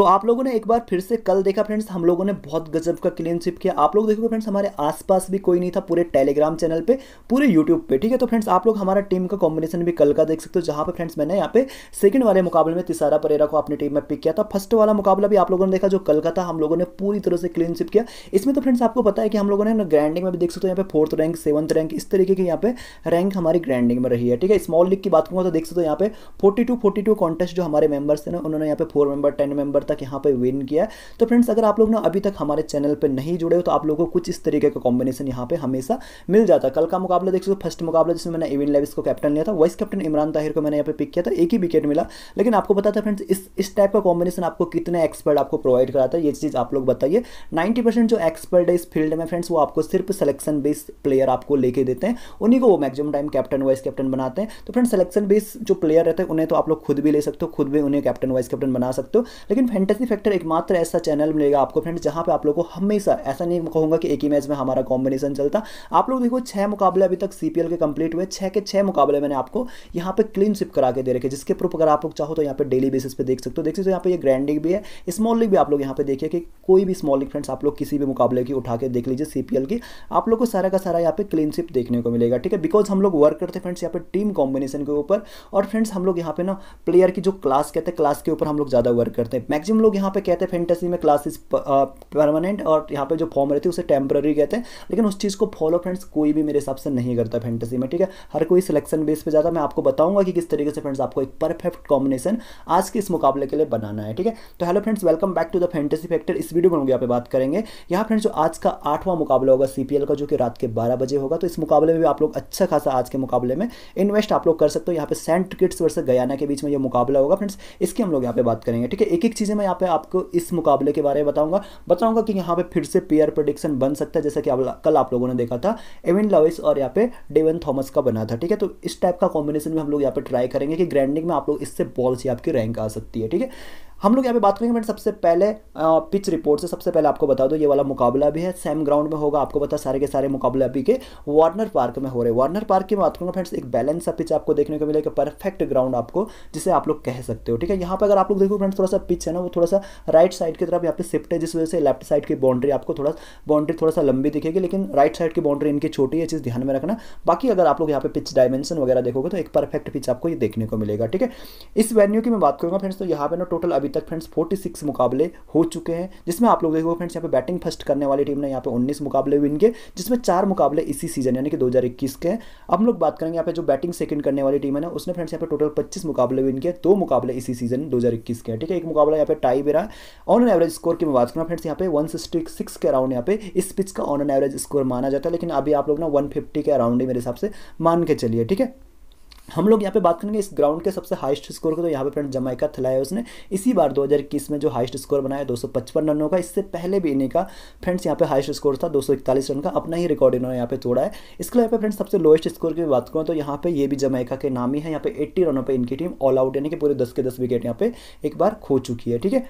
तो आप लोगों ने एक बार फिर से कल देखा फ्रेंड्स हम लोगों ने बहुत गजब का क्लीन स्विप किया आप लोग देखोगे फ्रेंड्स हमारे आसपास भी कोई नहीं था पूरे टेलीग्राम चैनल पे पूरे यूट्यूब पे ठीक है तो फ्रेंड्स आप लोग हमारा टीम का कॉम्बिनेशन भी कल का देख सकते हो जहां पर फ्रेंड्स मैंने यहाँ पे सेकंड वाले मुकाबले में तिसारा परेरा को अपनी टीम में पिक किया था फर्स्ट वाला मुकाबला भी आप लोगों ने देखा जो कल का था हम लोगों ने पूरी तरह से क्लीन स्विप किया इसमें तो फ्रेंड्स आपको पता है कि हम लोगों ने ग्रैंडिंग में भी देख सकते हो यहाँ पे फोर्थ रैंक सेवंथ रैंक इस तरीके की यहाँ पे रैंक हमारी ग्रैंडिंग में रही है ठीक है स्मॉल लीग की बात करूँगा तो देख सकते हो यहाँ पे forty two forty two contest जो हमारे मेंबर्स थे ना उन्होंने यहाँ पे फोर मेंबर टेन मेंबर तक यहाँ पर विन किया तो फ्रेंड्स अगर आप लोग ना अभी तक हमारे चैनल पर नहीं जुड़े हो तो आप लोगों को कुछ इस तरीके का कॉम्बिनेशन यहाँ पर हमेशा मिल जाता कल का मुकाबला देख सकते हो फर्स्ट मुकाबला जिसमें मैंने एविन लेविस को कैप्टन लिया था वाइस कैप्टन इमरान ताहिर को मैंने यहाँ पर पिक किया था एक ही विकेट मिला लेकिन आपको बता था फ्रेंड्स इस टाइप का कॉम्बिनेशन आपको कितने एक्सपर्ट आपको प्रोवाइड कराता है ये चीज़ आप लोग बताइए नाइन्टी जो एक्सपर्ट है इस फील्ड में फ्रेंड्स वो आपको सिर्फ सिलेक्शन बेस्ड प्लेयर आपको लेके देते हैं उन्हीं को वो maximum time captain vice captain बनाते हैं तो फ्रेंड्स सिलेक्शन बेस्ड जो प्लेयर रहते हैं उन्हें तो आप लोग खुद भी ले सकते हो खुद भी उन्हें कैप्टन वाइस कैप्टन बना सकते हो लेकिन फैंटेसी फैक्टर एकमात्र ऐसा चैनल मिलेगा आपको फ्रेंड्स जहाँ पे आप लोग को हमेशा ऐसा नहीं कहूँगा कि एक ही मैच में हमारा कॉम्बिनेशन चलता आप लोग देखो छः मुकाबले अभी तक सीपीएल के कंप्लीट हुए छः के छः मुकाबले मैंने आपको यहाँ पे क्लीन शिप करा के दे रखे जिसके प्रूफ अगर आप लोग चाहो तो यहाँ पे डेली बेसिस पर देख सकते हो देख सकते हो यहाँ पर ये ग्रैंडिंग भी है स्मॉल लीग भी आप लोग यहाँ पे देखिए कि कोई भी स्मॉल लीग फ्रेंड्स आप लोग किसी भी मुकाबले की उठा के देख लीजिए सीपीएल की आप लोग को सारा का सारा यहाँ पे क्लीन स्विप देखने को मिलेगा ठीक है बिकॉज हम लोग वर्क करते हैं फ्रेंड्स यहाँ पर टीम कॉम्बिनेशन के ऊपर और फ्रेंड्स हम लोग यहाँ पे ना प्लेयर की जो क्लास कहते हैं क्लास के ऊपर हम लोग ज़्यादा वर्क करते हैं मैक्सिमम लोग यहाँ पे कहते हैं फेंटेसी में क्लासेस परमानेंट uh, और यहाँ पे जो फॉर्म रहती है उसे टेम्प्ररी कहते हैं लेकिन उस चीज़ को फॉलो फ्रेंड्स कोई भी मेरे हिसाब से नहीं करता फेंटेसी में ठीक है हर कोई सिलेक्शन बेस पर जाता मैं आपको बताऊंगा कि किस तरीके से फ्रेंड्स आपको एक परफेक्ट कॉम्बिनेशन आज के इस मुकाबले के लिए बनाना है ठीक है तो hello friends welcome back to the fantasy factor इस वीडियो में हम यहाँ पे बात करेंगे यहाँ फ्रेंड्स जो आज का आठवां मुकाबला होगा सीपीएल का जो कि रात के बारह बजे होगा तो इस मुकाबले में भी आप लोग अच्छा खासा आज के मुकाबले में इन्वेस्ट आप लोग कर सकते हो यहाँ पे सेंट किट्स वर्ष गयाना के बीच में ये मुकाबला होगा फ्रेंड्स इसकी हम लोग यहाँ पे बात करेंगे ठीक है एक एक चीज़ चीज़ें मैं यहाँ पे आपको इस मुकाबले के बारे में बताऊंगा बताऊंगा कि यहाँ पे फिर से पेयर प्रोडिक्शन बन सकता है जैसा कि आप, कल आप लोगों ने देखा था एविन लॉइस और यहाँ पे डेवन थॉमस का बना था ठीक है तो इस टाइप का कॉम्बिनेशन में हम लोग यहाँ पे ट्राई करेंगे कि ग्रैंडिंग में आप लोग इससे बॉल्स ही आपकी रैंक आ सकती है ठीक है हम लोग यहाँ पे बात करेंगे मैंने सबसे पहले पिच रिपोर्ट से सबसे पहले आपको बता दो ये वाला मुकाबला भी है सेम ग्राउंड में होगा आपको पता सारे के सारे मुकाबले अभी के वार्नर पार्क में हो रहे वार्नर पार्क की बात करूँगा फ्रेंड्स एक बैलेंस सा पिच आपको देखने को मिलेगा परफेक्ट ग्राउंड आपको जिसे आप लोग कह सकते हो ठीक है यहाँ पर अगर आप लोग देखो फ्रेंड्स थोड़ा सा पिच है ना वो थोड़ा सा राइट साइड की तरफ यहाँ पे शिफ्ट है जिस वजह से लेफ्ट साइड की बाउंड्री आपको थोड़ा बाउंड्री थोड़ा सा लंबी दिखेगी लेकिन राइट साइड की बाउंड्री इनकी छोटी है चीज़ ध्यान में रखना बाकी अगर आप लोग यहाँ पे पिच डायमेंशन वगैरह देखोगे तो एक परफेक्ट पिच आपको ये देखने को मिलेगा ठीक है इस वेन्यू की मैं बात करूँगा फ्रेंड्स तो यहाँ पे ना टोटल अभी अभी तक फ्रेंड्स 46 मुकाबले हो चुके हैं जिसमें आप लोग देखोगे फ्रेंड्स यहाँ पे बैटिंग फर्स्ट करने वाली टीम ने यहाँ पे 19 मुकाबले विन किए जिसमें चार मुकाबले इसी सीजन यानी कि 2021 के हैं अब हम लोग बात करेंगे यहाँ पे जो बैटिंग सेकंड करने वाली टीम है ना उसने फ्रेंड्स यहाँ पे टोटल पच्चीस मुकाबले विन किए दो मुकाबले इसी सीजन दो के हैं ठीक है एक मुकाबला यहाँ पे टाई भी बेरा ऑन एन एवरेज स्कोर की मैं बात करूँ फ्रेंड्स यहाँ पे वन के अराउंड यहाँ पे इस पिच का ऑन एन एवरेज स्कोर माना जाता है लेकिन अभी आप लोग ना वन के अराउंड ही मेरे हिसाब से मान के चलिए ठीक है हम लोग यहाँ पे बात करेंगे इस ग्राउंड के सबसे हाईएस्ट स्कोर को तो यहाँ पे फ्रेंड जमाइका थलाया उसने इसी बार 2021 में जो हाईएस्ट स्कोर बनाया 255 रनों का इससे पहले भी इन्हीं का फ्रेंड्स यहाँ पे हाईएस्ट स्कोर था 241 रन का अपना ही रिकॉर्ड इन्होंने यहाँ पे तोड़ा है इसके अलावा फ्रेंड्स सबसे लोएस्ट स्कोर की बात करूँ तो यहाँ पे ये भी जमैका के नाम ही है यहाँ पे एट्टी रनों पर इनकी टीम ऑल आउट यानी कि पूरे दस के दस विकेट यहाँ पे एक बार खो चुकी है ठीक है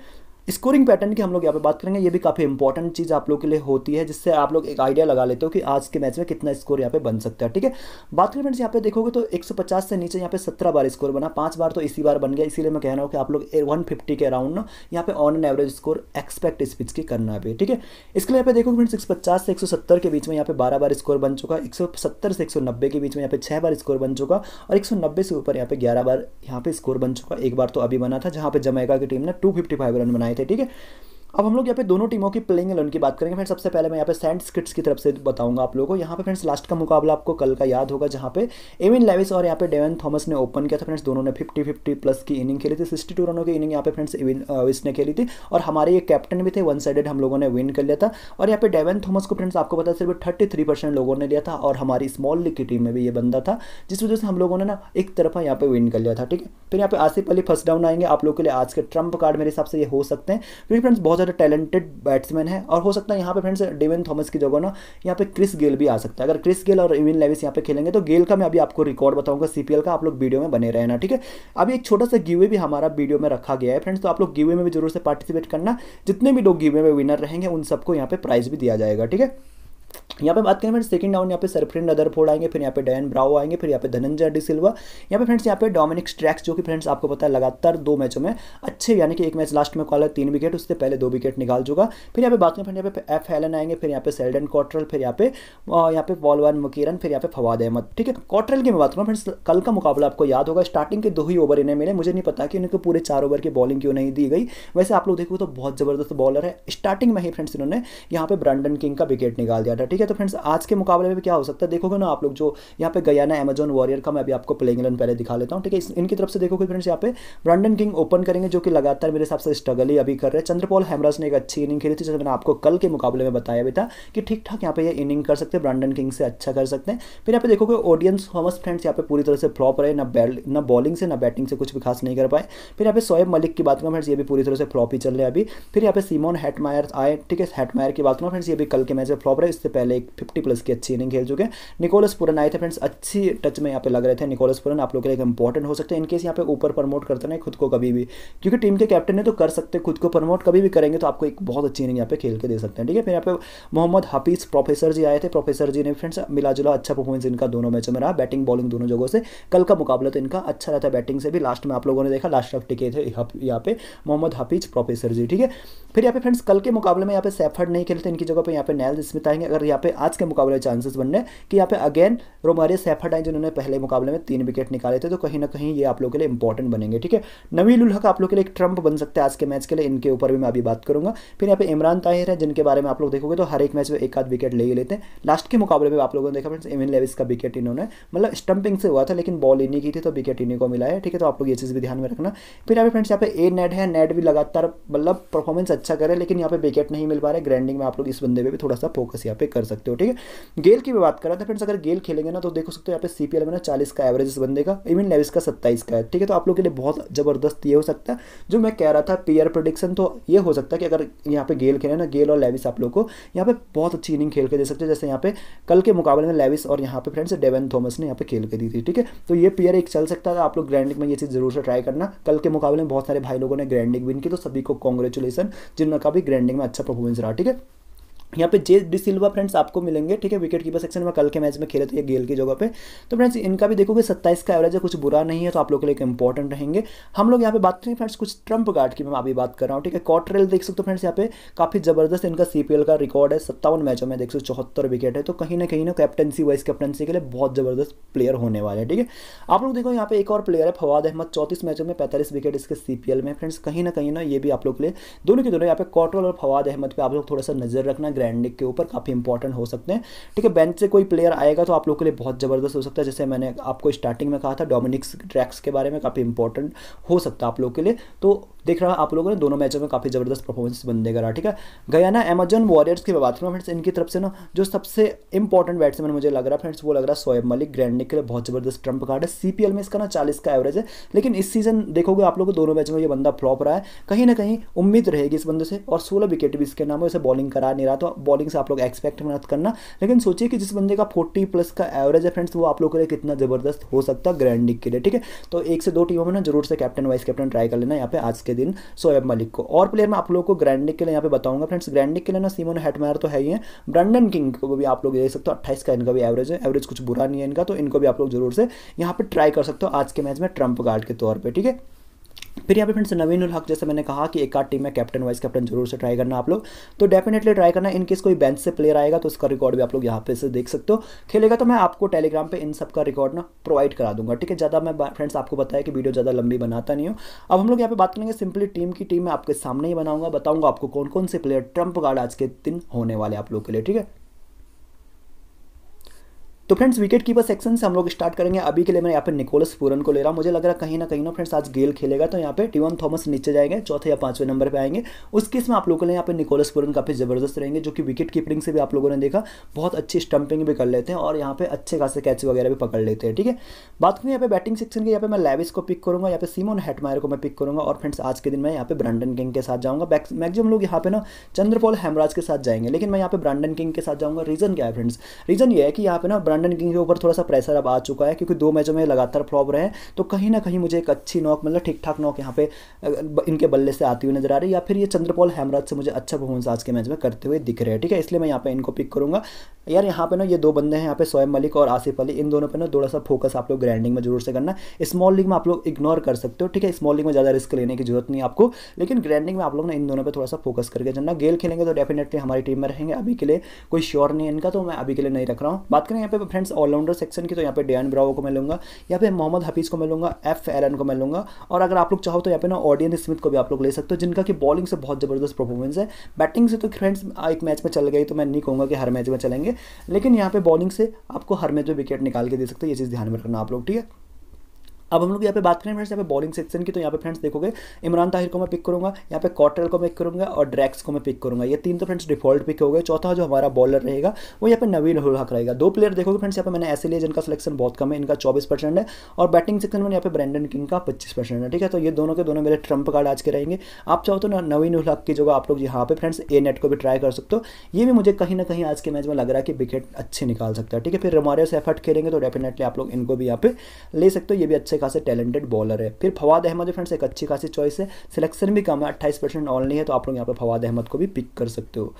स्कोरिंग पैटर्न की हम लोग यहाँ पे बात करेंगे ये भी काफ़ी इंपॉर्टेंट चीज़ आप लोग के लिए होती है जिससे आप लोग एक आइडिया लगा लेते हो कि आज के मैच में कितना स्कोर यहाँ पे बन सकता है ठीक है बात करें फ्रेंड्स यहाँ पे देखोगे तो 150 से नीचे यहाँ पे 17 बार स्कोर बना पांच बार तो इसी बार बन गया इसीलिए मैं कह रहा हूँ कि आप लोग वन के अराउंड ना यहाँ पे on an average score expect इस पिच की करना भी ठीक है इसके लिए यहाँ पे देखो फ्रेंड्स एक से एक के बीच में यहाँ पे बारह बार स्कोर बन चुका एक से एक के बीच में यहाँ पे छः बार स्कोर बन चुका और एक से ऊपर यहाँ पे ग्यारह बार यहाँ पे स्कोर बन चुका एक बार तो अभी बना था जहाँ पे जमैका की टीम ने टू रन बनाया बनाए थे ठीक है अब हम लोग यहाँ पे दोनों टीमों की प्लेइंग एलेवन की बात करेंगे फ्रेंड्स सबसे पहले मैं यहाँ पे सेंट स्किट्स की तरफ से बताऊंगा आप लोगों को यहाँ पे फ्रेंड्स लास्ट का मुकाबला आपको कल का याद होगा जहाँ पे एविन लेविस और यहाँ पे डेवन थॉमस ने ओपन किया था फ्रेंड्स दोनों ने फिफ्टी फिफ्टी प्लस की इनिंग खेली थी सिक्सटी टू रनों की इनिंग यहाँ पे फ्रेंड्स एविन लेविस ने खेली थी और हमारे ये कैप्टन भी थे वन साइडेड हम लोगों ने विन कर लिया था और यहाँ पे डेवन थॉमस को फ्रेंड्स आपको पता सिर्फ थर्टी लोगों ने लिया था और हमारी स्मॉल लीग की टीम में भी ये बंदा था जिस वजह से हम लोगों ने ना एक तरफा यहाँ पे विन कर लिया था ठीक है फिर यहाँ पे आसिफ अली फर्स्ट डाउन आएंगे आप लोग के लिए आज के ट्रम्प कार्ड मेरे हिसाब से ये हो सकते हैं क्योंकि फ्रेंड्स बहुत ज़्यादा टैलेंटेड बैट्समैन है और हो सकता है यहाँ पे फ्रेंड्स डेविन थॉमस की जगह ना यहाँ पे क्रिस गेल भी आ सकता है अगर क्रिस गेल और इविन लेविस यहाँ पे खेलेंगे तो गेल का मैं अभी आपको रिकॉर्ड बताऊंगा सी का आप लोग वीडियो में बने रहना ठीक है अभी एक छोटा सा गिवे भी हमारा वीडियो में रखा गया है फ्रेंड्स तो आप लोग गिवे में भी जरूर से पार्टिसिपेट करना जितने भी लोग गिवे में विनर रहेंगे उन सबको यहाँ पे प्राइज भी दिया जाएगा ठीक है यहाँ पे बात करें फ्रेंड्स सेकंड राउंड यहाँ पे सरफ्रेंड अदरफोर्ड आएंगे फिर यहाँ पे डैन ब्राओ आएंगे फिर यहाँ पे धनंजय डी सिल्वा यहाँ पे फ्रेंड्स यहाँ पे डोमिनिक स्ट्रैक्स जो कि फ्रेंड्स आपको पता है लगातार दो मैचों में अच्छे यानी कि एक मैच लास्ट में कॉल है तीन विकेट उससे पहले दो विकेट निकाल चुका फिर यहाँ पे बात करें फ्रेंड यहाँ पे एफ हेलन आएंगे फिर यहाँ पे सेल्डन कॉट्रल फिर यहाँ पे यहाँ पे वन मकीरन फिर यहाँ पे फवाद अहमद ठीक है कॉट्रल की मैं बात करूँ फ्रेंड्स कल का मुकाबला आपको याद होगा स्टार्टिंग के दो ही ओवर इन्हें मिले मुझे नहीं पता कि इनको पूरे चार ओवर की बॉलिंग क्यों नहीं दी गई वैसे आप लोग देखो तो बहुत ज़बरदस्त बॉलर है स्टार्टिंग में ही फ्रेंड्स इन्होंने यहाँ पे ब्रांडन किंग का विकेट निकाल दिया था ठीक है तो फ्रेंड्स आज के मुकाबले में क्या हो सकता है देखोगे ना आप लोग जो यहाँ पे ना एमेजन वॉरियर का मैं अभी आपको प्लेइंग इलेवन पहले दिखा लेता हूँ ठीक है इनकी तरफ से देखोगे फ्रेंड्स यहाँ पे ब्रांडन किंग ओपन करेंगे जो कि लगातार मेरे हिसाब से स्ट्रगल ही अभी कर रहे हैं चंद्रपॉल हेमराज ने एक अच्छी इनिंग खेली थी जैसे मैंने आपको कल के मुकाबले में बताया भी था कि ठीक ठाक यहाँ पे ये इनिंग कर सकते हैं ब्रांडन किंग से अच्छा कर सकते हैं फिर यहाँ पे देखोगे ऑडियंस थॉमस फ्रेंड्स यहाँ पे पूरी तरह से फ्लॉप रहे ना बैल ना बॉलिंग से ना बैटिंग से कुछ भी खास नहीं कर पाए फिर यहाँ पे सोएब मलिक की बात करूँ फ्रेंड्स ये भी पूरी तरह से फ्लॉप ही चल रहे अभी फिर यहाँ पे सीमोन हेटमायर आए ठीक है हेटमायर की बात करूँ फ्रेंड्स ये भी कल के मैच में फ्लॉप रहे इससे पहले पहले एक फिफ्टी प्लस की अच्छी इनिंग खेल चुके हैं निकोलस पुरन आए थे फ्रेंड्स अच्छी टच में यहाँ पे लग रहे थे निकोलस पुरन आप लोग के लिए इंपॉर्टेंट हो सकते हैं इनकेस यहाँ पे ऊपर प्रमोट करते रहे खुद को कभी भी क्योंकि टीम के कैप्टन है तो कर सकते खुद को प्रमोट कभी भी करेंगे तो आपको एक बहुत अच्छी इनिंग यहाँ पे खेल के दे सकते हैं ठीक है फिर यहाँ पे मोहम्मद हफीज़ प्रोफेसर जी आए थे प्रोफेसर जी ने फ्रेंड्स मिला जुला अच्छा परफॉर्मेंस इनका दोनों मैचों में रहा बैटिंग बॉलिंग दोनों जगहों से कल का मुकाबला तो इनका अच्छा रहता है बैटिंग से भी लास्ट में आप लोगों ने देखा लास्ट तक टिके थे यहाँ पे मोहम्मद हफीज़ प्रोफेसर जी ठीक है फिर यहाँ पे फ्रेंड्स कल के मुकाबले में यहाँ पे सेफर्ड नहीं खेलते इनकी जगह पे यहाँ पे नैल स्मिथ आएंगे अगर यहाँ यहाँ पे आज के मुकाबले चांसेस बन रहे कि यहाँ पे अगेन रोमारे सैफाडाइन जिन्होंने पहले मुकाबले में तीन विकेट निकाले थे तो कहीं ना कहीं ये आप लोगों के लिए इंपॉर्टेंट बनेंगे ठीक है नवील उल आप लोग के लिए एक ट्रंप बन सकते हैं आज के मैच के लिए इनके ऊपर भी मैं अभी बात करूंगा फिर यहाँ पे इमरान ताहिर है जिनके बारे में आप लोग देखोगे तो हर एक मैच में एक आध विकेट ले ही लेते हैं लास्ट के मुकाबले में आप लोगों ने देखा फ्रेंड्स इमिन लेविस का विकेट इन्होंने मतलब स्टंपिंग से हुआ था लेकिन बॉल इन्हीं की थी तो विकेट इन्हीं को मिला है ठीक है तो आप लोग ये चीज़ भी ध्यान में रखना फिर यहाँ पे फ्रेंड्स यहाँ पे ए नेट है नेट भी लगातार मतलब परफॉर्मेंस अच्छा करे लेकिन यहाँ पे विकेट नहीं मिल पा रहे ग्रैंडिंग में आप लोग इस बंदे पर भी थोड़ा सा फोकस यहाँ पे कर सकते हो ठीक है गेल की भी बात करें तो फ्रेंड्स अगर गेल खेलेंगे ना तो देखो सकते हो यहाँ पे सी में ना चालीस का एवरेज बंदे का इवन नेविस का सत्ताईस का है ठीक है तो आप लोग के लिए बहुत ज़बरदस्त ये हो सकता है जो मैं कह रहा था पेयर प्रोडिक्शन तो ये हो सकता है कि अगर यहाँ पे गेल खेले ना गेल और लेविस आप लोग को यहाँ पे बहुत अच्छी इनिंग खेल के दे सकते हैं जैसे यहाँ पे कल के मुकाबले में लेविस और यहाँ पे फ्रेंड्स डेवन थॉमस ने यहाँ पे खेल के दी थी ठीक है तो ये पेयर एक चल सकता है आप लोग ग्रैंडिक में ये चीज़ जरूर से ट्राई करना कल के मुकाबले में बहुत सारे भाई लोगों ने ग्रैंडिंग विन की तो सभी को कॉन्ग्रेचुलेसन जिनका भी ग्रैंडिंग में अच्छा परफॉर्मेंस रहा ठीक है यहाँ पे जे डी सिल्वा फ्रेंड्स आपको मिलेंगे ठीक है विकेट कीपर सेक्शन में कल के मैच में खेले थे गेल की जगह पे तो फ्रेंड्स इनका भी देखोगे 27 का एवरेज है कुछ बुरा नहीं है तो आप लोग के लिए इंपॉर्टेंट रहेंगे हम लोग यहाँ पे बात करें फ्रेंड्स कुछ ट्रम्प गार्ड की मैं अभी बात कर रहा हूँ ठीक है कॉटरेल देख सकते हो फ्रेंड्स यहाँ पे काफी जबरदस्त इनका सी का रिकॉर्ड है सत्तावन मैचों में देख सकते चौहत्तर विकेट है तो कहीं ना कहीं ना कैप्टनसी वाइस कैप्टनसी के लिए बहुत जबरदस्त प्लेयर होने वाले हैं ठीक है आप लोग देखो यहाँ पे एक और प्लेयर है फवाद अहमद चौतीस मैचों में पैंतालीस विकेट इसके सी में फ्रेंड्स कहीं ना कहीं ना ये भी आप लोग के लिए दोनों के दोनों यहाँ पे कॉटरल और फवाद अहमद पे आप लोग थोड़ा सा नजर रखना लैंडिंग के ऊपर काफ़ी इंपॉर्टेंट हो सकते हैं ठीक है बेंच से कोई प्लेयर आएगा तो आप लोग के लिए बहुत ज़बरदस्त हो सकता है जैसे मैंने आपको स्टार्टिंग में कहा था डोमिनिक्स ट्रैक्स के बारे में काफ़ी इंपॉर्टेंट हो सकता है आप लोग के लिए तो देख रहा आप लोगों ने दोनों मैचों में काफ़ी ज़बरदस्त परफॉर्मेंस बनने रहा ठीक है गया ना अमेजन वॉरियर्स की बात करूँ फ्रेंड्स इनकी तरफ से ना जो सबसे इंपॉर्टेंट बैट्समैन मुझे लग रहा है फ्रेंड्स वो लग रहा है सोएब मलिक ग्रैंड के बहुत ज़बरदस्त ट्रंप कार्ड है सीपीएल में इसका ना चालीस का एवरेज है लेकिन इस सीजन देखोगे आप को दोनों मैचों में ये बंदा फ्लॉप रहा है कहीं ना कहीं उम्मीद रहेगी इस बंदे से और सोलह विकेट भी इसके नाम है उसे बॉलिंग करा नहीं रहा तो बॉलिंग से आप लोग एक्सपेक्ट मत करना लेकिन सोचिए कि जिस बंदे का फोर्टी प्लस का एवरेज है फ्रेंड्स वो आप लोगों के लिए कितना ज़बरदस्त हो सकता है ग्रैंड निक के लिए ठीक है तो एक से दो टीमों में ना जरूर से कैप्टन वाइस कैप्टन ट्राई कर लेना यहाँ पे आज के के दिन सोएब मलिक को और प्लेयर में आप लोग को ग्रैंडनिक के लिए यहाँ पे बताऊंगा फ्रेंड्स ग्रैंडनिक के लिए ना सीमोन हेटमायर तो है ही है ब्रांडन किंग को भी आप लोग देख सकते हो अट्ठाइस का इनका भी एवरेज है एवरेज कुछ बुरा नहीं है इनका तो इनको भी आप लोग जरूर से यहाँ पर ट्राई कर सकते हो आज के मैच में ट्रंप गार्ड के तौर पर ठीक है फिर यहाँ पे फ्रेंड्स नवीन उल हक जैसे मैंने कहा कि एक आठ टीम में कैप्टन वाइस कैप्टन जरूर से ट्राई करना आप लोग तो डेफिनेटली ट्राई करना इनकेस कोई बेंच से प्लेयर आएगा तो उसका रिकॉर्ड भी आप लोग यहाँ पे से देख सकते हो खेलेगा तो मैं आपको टेलीग्राम पर इन सबका रिकॉर्ड ना प्रोवाइड करा दूंगा ठीक है ज़्यादा मैं फ्रेंड्स आपको बताया कि वीडियो ज़्यादा लंबी बनाता नहीं हूँ अब हम लोग यहाँ पे बात करेंगे सिंपली टीम की टीम मैं आपके सामने ही बनाऊंगा बताऊंगा आपको कौन कौन से प्लेयर ट्रंप गार्ड आज के दिन होने वाले आप लोग के लिए ठीक है तो फ्रेंड्स विकेट कीपर सेक्शन से हम लोग स्टार्ट करेंगे अभी के लिए मैं यहाँ पे निकोलस पूरन को ले रहा हूँ मुझे लग रहा है कहीं ना कहीं ना फ्रेंड्स आज गेल खेलेगा तो यहाँ पे टीवन थॉमस नीचे जाएंगे चौथे या पांचवें नंबर पे आएंगे उस केस में आप लोगों ने यहाँ पे निकोलस पूरन काफी जबरदस्त रहेंगे जो कि विकेट कीपरिंग से भी आप लोगों ने देखा बहुत अच्छी स्टंपिंग भी कर लेते हैं और यहाँ पे अच्छे खासे कैच वगैरह भी पकड़ लेते हैं ठीक है बात करें यहाँ पे बैटिंग सेक्शन की यहाँ पे मैं लेविस को पिक करूँगा यहाँ पे सीमोन हेटमायर को मैं पिक करूँगा और फ्रेंड्स आज के दिन मैं यहाँ पे ब्रांडन किंग के साथ जाऊँगा मैक्सिमम लोग यहाँ पे ना चंद्रपॉल हेमराज के साथ जाएंगे लेकिन मैं यहाँ पे ब्रांडन किंग के साथ जाऊँगा रीजन क्या है फ्रेंड्स रीजन ये है कि यहाँ पे ना लंडन किंग्स के ऊपर थोड़ा सा प्रेशर अब आ चुका है क्योंकि दो मैचों में लगातार फ्लॉप रहे तो कहीं ना कहीं मुझे एक अच्छी नॉक मतलब ठीक ठाक नॉक यहाँ पे इनके बल्ले से आती हुई नजर आ रही है या फिर ये चंद्रपॉल हेमराज से मुझे अच्छा परफॉर्मेंस आज के मैच में करते हुए दिख रहे हैं ठीक है इसलिए मैं यहाँ पे इनको पिक करूँगा यार यहाँ पे ना ये दो बंदे हैं यहाँ पे सोएब मलिक और आसिफ अली इन दोनों पे ना थोड़ा सा फोकस आप लोग ग्रैंडिंग में जरूर से करना स्मॉल लीग में आप लोग इग्नोर कर सकते हो ठीक है स्मॉल लीग में ज़्यादा रिस्क लेने की जरूरत नहीं आपको लेकिन ग्रैंडिंग में आप लोग ना इन दोनों पर थोड़ा सा फोकस करके चलना गेल खेलेंगे तो डेफिनेटली हमारी टीम में रहेंगे अभी के लिए कोई श्योर नहीं इनका तो मैं अभी के लिए नहीं रख रहा हूँ बात करें यहाँ पे फ्रेंड्स ऑलराउंडर सेक्शन की तो यहाँ पे डेन ब्रावो को मैं लूँगा यहाँ पे मोहम्मद हफीज़ को मैं लूँगा एफ एलन को मैं लूँगा और अगर आप लोग चाहो तो यहाँ पे ना ऑडियन स्मिथ को भी आप लोग ले सकते हो जिनका कि बॉलिंग से बहुत ज़बरदस्त परफॉर्मेंस है बैटिंग से तो फ्रेंड्स एक मैच में चल गई तो मैं नहीं कहूँगा कि हर मैच में चलेंगे लेकिन यहाँ पर बॉलिंग से आपको हर मैच में विकेट निकाल के दे सकते हो ये चीज़ ध्यान में रखना आप लोग ठीक है अब हम लोग यहाँ पे बात करें फ्रेंड्स यहाँ पे बॉलिंग सेक्शन की तो यहाँ पे फ्रेंड्स देखोगे इमरान ताहिर को मैं पिक करूंगा यहाँ पे कॉटरल को पिक करूंगा और ड्रैक्स को मैं पिक करूंगा ये तीन तो फ्रेंड्स डिफॉल्ट पिक हो गए चौथा जो हमारा बॉलर रहेगा वो यहाँ पे नवीन उलहक रहेगा दो प्लेयर देखोगे फ्रेंड्स यहाँ पर मैंने ऐसे लिए जिनका सिलेक्शन बहुत कम है इनका चौबीस परसेंट है और बैटिंग सेक्शन में यहाँ पे ब्रेंडन किंग का पच्चीस परसेंट है ठीक है तो ये दोनों के दोनों मेरे ट्रंप कार्ड आज के रहेंगे आप चाहो तो नवीन हक की जगह आप लोग यहाँ पे फ्रेंड्स ए नेट को भी ट्राई कर सकते हो ये भी मुझे कहीं ना कहीं आज के मैच में लग रहा है कि विकेट अच्छे निकाल सकता है ठीक है फिर हमारे से एफर्ट खेलेंगे तो डेफिनेटली आप लोग इनको भी यहाँ पे ले सकते हो ये भी अच्छे खासे टैलेंटेड बॉलर है फिर फवाद अहमद है फ्रेंड्स एक अच्छी खासी चॉइस है सिलेक्शन भी कम है अट्ठाईस परसेंट ऑल नहीं है तो आप लोग यहाँ पर फवाद अहमद को भी पिक कर सकते हो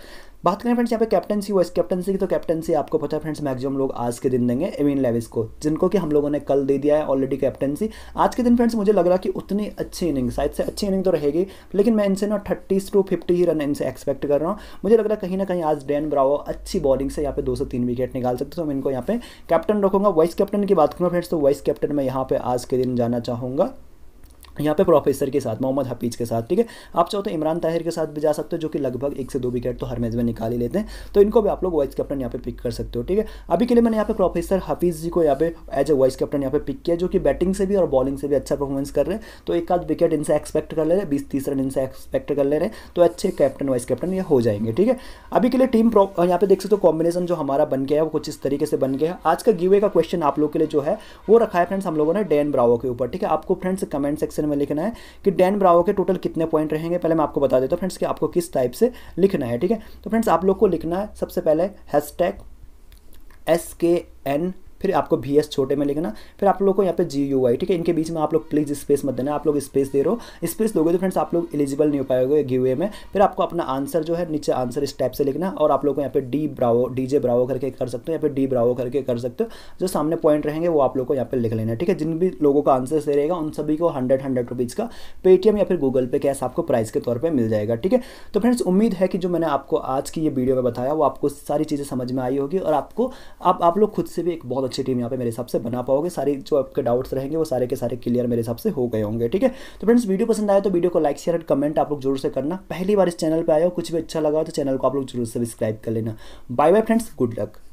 बात करें फ्रेंड्स यहाँ पे कैप्टनसी वाइस कैप्टनसी की तो कैप्टनसी आपको पता है फ्रेंड्स मैक्सिमम लोग आज के दिन देंगे एविन लेविस को जिनको कि हम लोगों ने कल दे दिया है ऑलरेडी कैप्टनसी आज के दिन फ्रेंड्स मुझे लग रहा कि उतनी अच्छी इनिंग शायद से अच्छी इनिंग तो रहेगी लेकिन मैं इनसे ना थर्टी टू फिफ्टी ही रन इनसे एक्सपेक्ट कर रहा हूँ मुझे लग रहा है कहीं ना कहीं आज डैन ब्रावो अच्छी बॉलिंग से यहाँ पे दो से विकेट निकाल सकते तो मैं इनको यहाँ पे कैप्टन रखूंगा वाइस कैप्टन की बात करूँ फ्रेंड्स तो वाइस कैप्टन में यहाँ पे आज के दिन जाना चाहूँगा यहाँ पे प्रोफेसर के साथ मोहम्मद हफीज़ के साथ ठीक है आप चाहो तो इमरान ताहिर के साथ भी जा सकते हो जो कि लगभग एक से दो विकेट तो हर मैच में निकाल ही लेते हैं तो इनको भी आप लोग वाइस कैप्टन यहाँ पे पिक कर सकते हो ठीक है अभी के लिए मैंने यहाँ पे प्रोफेसर हफीज़ जी को यहाँ पे एज ए वाइस कैप्टन यहाँ पे पिक किया जो कि बैटिंग से भी और बॉलिंग से भी अच्छा परफॉर्मेंस कर रहे हैं तो एक आध विकेट इनसे एक्सपेक्ट कर ले रहे हैं बीस तीस रन इनसे एक्सपेक्ट कर ले रहे हैं तो अच्छे कैप्टन वाइस कैप्टन ये हो जाएंगे ठीक है अभी के लिए टीम यहाँ पे देख सकते हो कॉम्बिनेशन जो हमारा बन गया है वो कुछ इस तरीके से बन गया है आज का गिवे का क्वेश्चन आप लोग के लिए जो है वो रखा है फ्रेंड्स हम लोगों ने डेन ब्रावो के ऊपर ठीक है आपको फ्रेंड्स कमेंट सेक्शन में लिखना है कि डैन ब्रावो के टोटल कितने पॉइंट रहेंगे पहले मैं आपको बता देता हूँ फ्रेंड्स कि आपको किस टाइप से लिखना है ठीक है तो फ्रेंड्स आप लोग को लिखना है सबसे पहले hash tag S K N फिर आपको वी एस छोटे में लिखना फिर आप लोग को यहाँ पे जी यू आई ठीक है इनके बीच में आप लोग प्लीज स्पेस मत देना आप लोग स्पेस दे रहे हो स्पेस दोगे तो फ्रेंड्स आप लोग एलिजिबल नहीं हो पाएंगे गिवे में फिर आपको अपना आंसर जो है नीचे आंसर इस टाइप से लिखना और आप लोग को यहाँ पे D Bravo D J Bravo करके कर सकते हो या फिर डी ब्रावो करके कर सकते हो जो सामने पॉइंट रहेंगे वो आप लोग को यहाँ पर लिख लेना ठीक है जिन भी लोगों का आंसर से रहेगा उन सभी को हंड्रेड हंड्रेड रुपीज़ का पेटीएम या फिर गूगल पे कैश आपको प्राइस के तौर पर मिल जाएगा ठीक है तो फ्रेंड्स उम्मीद है कि जो मैंने आपको आज की ये वीडियो में बताया वो आपको सारी चीज़ें समझ में आई होगी और आपको आप लोग खुद से भी एक बहुत अच्छी टीम यहाँ पे मेरे हिसाब से बना पाओगे सारे जो आपके डाउट्स रहेंगे वो सारे के सारे क्लियर मेरे हिसाब से हो गए होंगे ठीक है तो फ्रेंड्स वीडियो पसंद आए तो वीडियो को लाइक शेयर और कमेंट आप लोग जरूर से करना पहली बार इस चैनल पर आए हो कुछ भी अच्छा लगा हो तो चैनल को आप लोग जरूर सब्सक्राइब कर लेना bye bye friends good luck